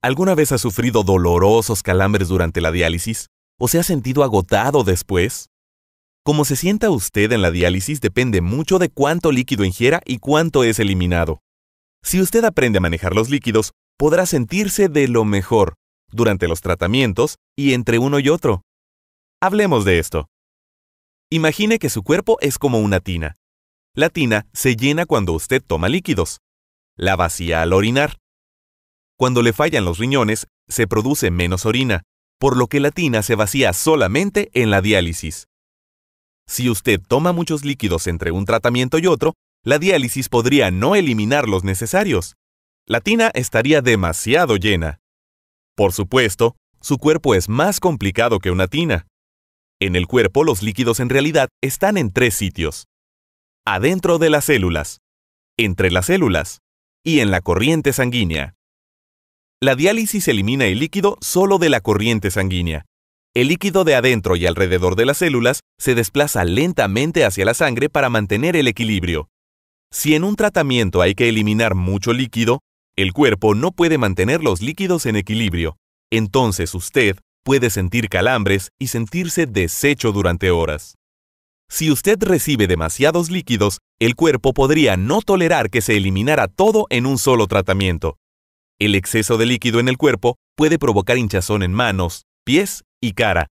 ¿Alguna vez ha sufrido dolorosos calambres durante la diálisis? ¿O se ha sentido agotado después? Como se sienta usted en la diálisis depende mucho de cuánto líquido ingiera y cuánto es eliminado. Si usted aprende a manejar los líquidos, podrá sentirse de lo mejor durante los tratamientos y entre uno y otro. Hablemos de esto. Imagine que su cuerpo es como una tina. La tina se llena cuando usted toma líquidos. La vacía al orinar. Cuando le fallan los riñones, se produce menos orina, por lo que la tina se vacía solamente en la diálisis. Si usted toma muchos líquidos entre un tratamiento y otro, la diálisis podría no eliminar los necesarios. La tina estaría demasiado llena. Por supuesto, su cuerpo es más complicado que una tina. En el cuerpo los líquidos en realidad están en tres sitios. Adentro de las células, entre las células y en la corriente sanguínea. La diálisis elimina el líquido solo de la corriente sanguínea. El líquido de adentro y alrededor de las células se desplaza lentamente hacia la sangre para mantener el equilibrio. Si en un tratamiento hay que eliminar mucho líquido, el cuerpo no puede mantener los líquidos en equilibrio. Entonces usted puede sentir calambres y sentirse deshecho durante horas. Si usted recibe demasiados líquidos, el cuerpo podría no tolerar que se eliminara todo en un solo tratamiento, el exceso de líquido en el cuerpo puede provocar hinchazón en manos, pies y cara.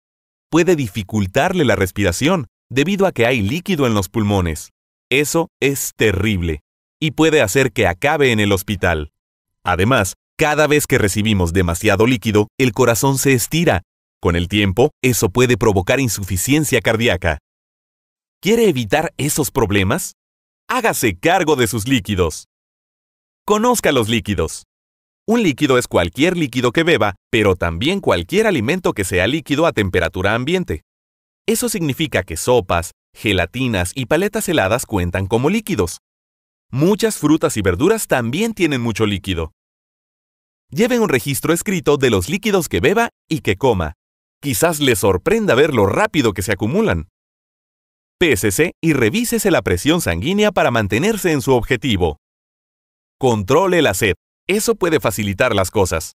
Puede dificultarle la respiración debido a que hay líquido en los pulmones. Eso es terrible y puede hacer que acabe en el hospital. Además, cada vez que recibimos demasiado líquido, el corazón se estira. Con el tiempo, eso puede provocar insuficiencia cardíaca. ¿Quiere evitar esos problemas? Hágase cargo de sus líquidos. Conozca los líquidos. Un líquido es cualquier líquido que beba, pero también cualquier alimento que sea líquido a temperatura ambiente. Eso significa que sopas, gelatinas y paletas heladas cuentan como líquidos. Muchas frutas y verduras también tienen mucho líquido. Lleve un registro escrito de los líquidos que beba y que coma. Quizás le sorprenda ver lo rápido que se acumulan. Pésese y revísese la presión sanguínea para mantenerse en su objetivo. Controle la sed eso puede facilitar las cosas.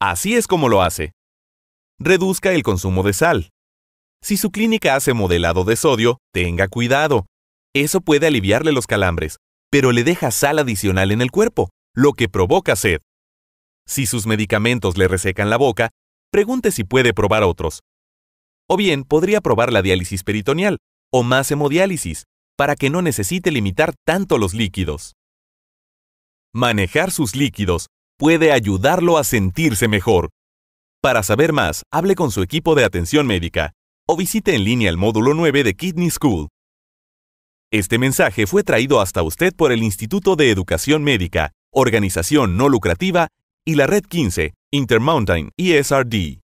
Así es como lo hace. Reduzca el consumo de sal. Si su clínica hace modelado de sodio, tenga cuidado. Eso puede aliviarle los calambres, pero le deja sal adicional en el cuerpo, lo que provoca sed. Si sus medicamentos le resecan la boca, pregunte si puede probar otros. O bien podría probar la diálisis peritoneal o más hemodiálisis, para que no necesite limitar tanto los líquidos. Manejar sus líquidos puede ayudarlo a sentirse mejor. Para saber más, hable con su equipo de atención médica o visite en línea el módulo 9 de Kidney School. Este mensaje fue traído hasta usted por el Instituto de Educación Médica, Organización No Lucrativa y la Red 15, Intermountain ESRD.